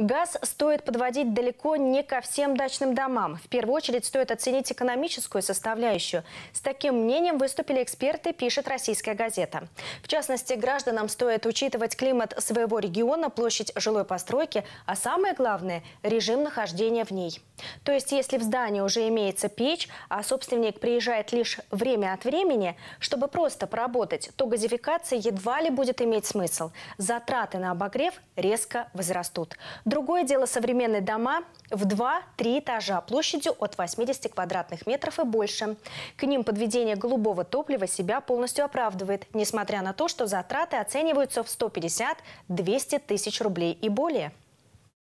Газ стоит подводить далеко не ко всем дачным домам. В первую очередь стоит оценить экономическую составляющую. С таким мнением выступили эксперты, пишет российская газета. В частности, гражданам стоит учитывать климат своего региона, площадь жилой постройки, а самое главное – режим нахождения в ней. То есть, если в здании уже имеется печь, а собственник приезжает лишь время от времени, чтобы просто поработать, то газификация едва ли будет иметь смысл. Затраты на обогрев резко возрастут. Другое дело современные дома в 2-3 этажа площадью от 80 квадратных метров и больше. К ним подведение голубого топлива себя полностью оправдывает, несмотря на то, что затраты оцениваются в 150-200 тысяч рублей и более.